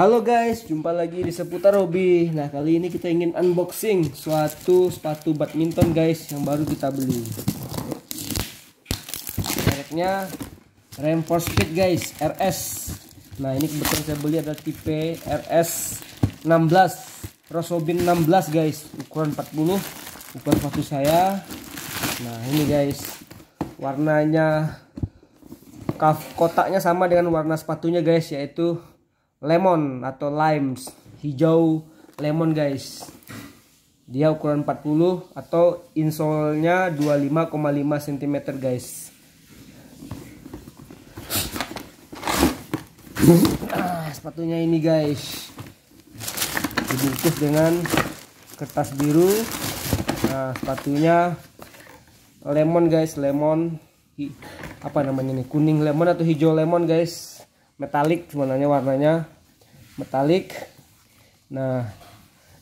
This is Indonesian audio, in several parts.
Halo guys, jumpa lagi di seputar hobi. Nah, kali ini kita ingin unboxing suatu sepatu badminton guys yang baru kita beli. Mereknya Reinforce Speed guys, RS. Nah, ini kebetulan saya beli ada tipe RS 16 Rosobin 16 guys, ukuran 40, ukuran sepatu saya. Nah, ini guys. Warnanya kotaknya sama dengan warna sepatunya guys, yaitu lemon atau limes hijau lemon guys dia ukuran 40 atau insolnya 25,5 cm guys ah, sepatunya ini guys dibungkus dengan kertas biru nah sepatunya lemon guys lemon apa namanya nih kuning lemon atau hijau lemon guys metalik sebenarnya warnanya metalik nah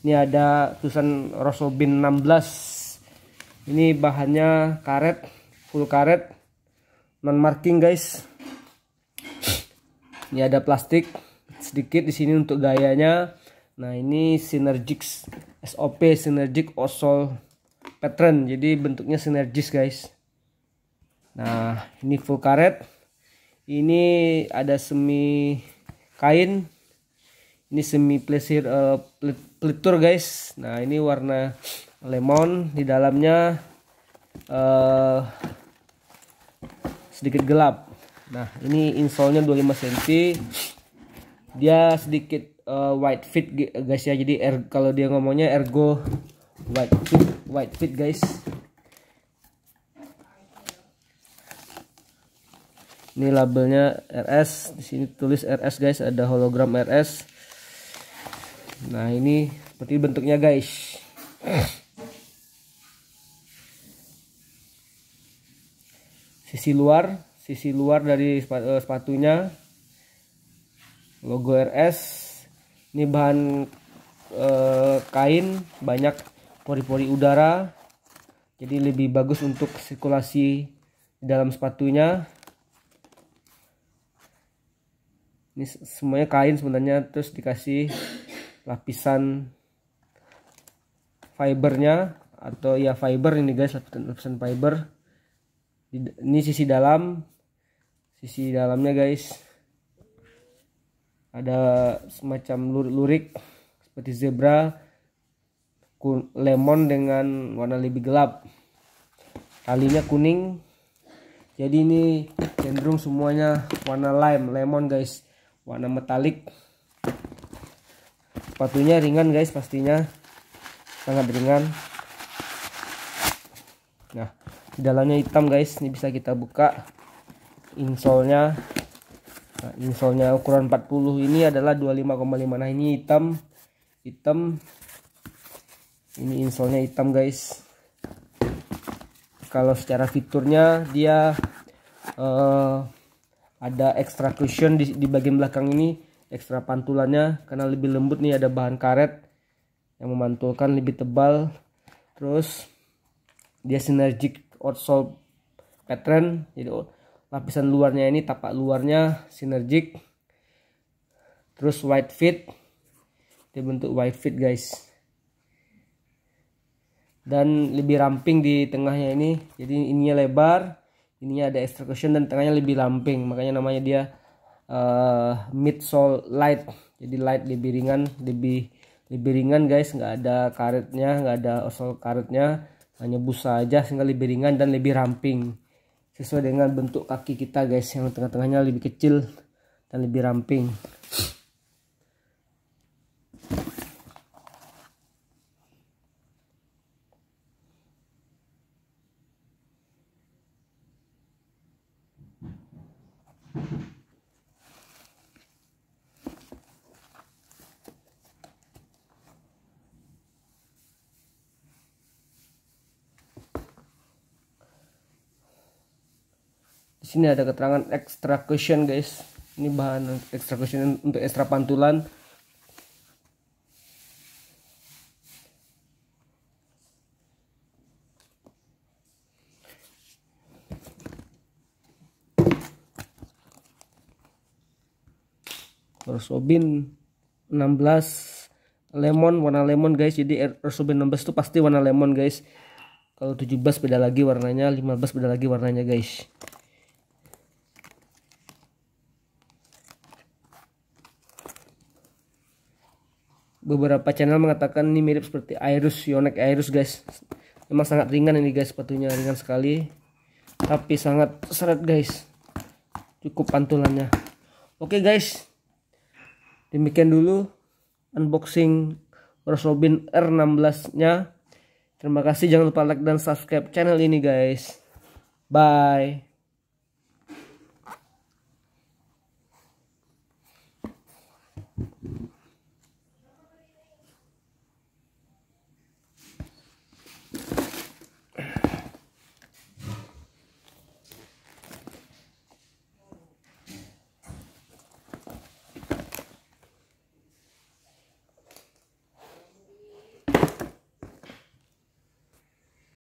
ini ada tulisan Rosobin 16 ini bahannya karet full karet non marking guys ini ada plastik sedikit di sini untuk gayanya nah ini synergix SOP synergic osol pattern jadi bentuknya sinergis guys nah ini full karet ini ada semi kain ini semi plesir uh, pletur guys nah ini warna lemon di dalamnya uh, sedikit gelap nah ini insolnya 25 cm dia sedikit uh, white fit guys ya jadi er, kalau dia ngomongnya ergo white fit white fit guys ini labelnya RS di sini tulis RS guys ada hologram RS nah ini seperti bentuknya guys sisi luar sisi luar dari eh, sepatunya logo RS ini bahan eh, kain banyak pori-pori udara jadi lebih bagus untuk sirkulasi di dalam sepatunya ini semuanya kain sebenarnya terus dikasih lapisan fibernya atau ya fiber ini guys lapisan, fiber ini sisi dalam sisi dalamnya guys ada semacam lurik-lurik seperti zebra lemon dengan warna lebih gelap talinya kuning jadi ini cenderung semuanya warna lime lemon guys warna metalik sepatunya ringan guys pastinya sangat ringan nah di dalamnya hitam guys ini bisa kita buka insolnya nah, insolnya ukuran 40 ini adalah 25,5 nah ini hitam hitam ini insolnya hitam guys kalau secara fiturnya dia uh, ada extra cushion di, di bagian belakang ini extra pantulannya karena lebih lembut nih ada bahan karet yang memantulkan lebih tebal terus dia sinergik outsole pattern jadi lapisan luarnya ini tapak luarnya sinergik terus white fit dia bentuk white fit guys dan lebih ramping di tengahnya ini jadi ininya lebar ininya ada extra cushion dan tengahnya lebih lamping makanya namanya dia uh, midsole light jadi light lebih ringan lebih lebih ringan guys nggak ada karetnya nggak ada osol karetnya hanya busa aja sehingga lebih ringan dan lebih ramping sesuai dengan bentuk kaki kita guys yang tengah-tengahnya lebih kecil dan lebih ramping Di sini ada keterangan extra cushion guys. Ini bahan extra cushion untuk extra pantulan. Rosobin 16 lemon warna lemon guys jadi er, Rosobin 16 itu pasti warna lemon guys kalau 17 beda lagi warnanya 15 beda lagi warnanya guys beberapa channel mengatakan ini mirip seperti Airus Yonex Airus guys memang sangat ringan ini guys sepatunya ringan sekali tapi sangat seret guys cukup pantulannya oke okay, guys demikian dulu unboxing Ross Robin R16 nya terima kasih jangan lupa like dan subscribe channel ini guys bye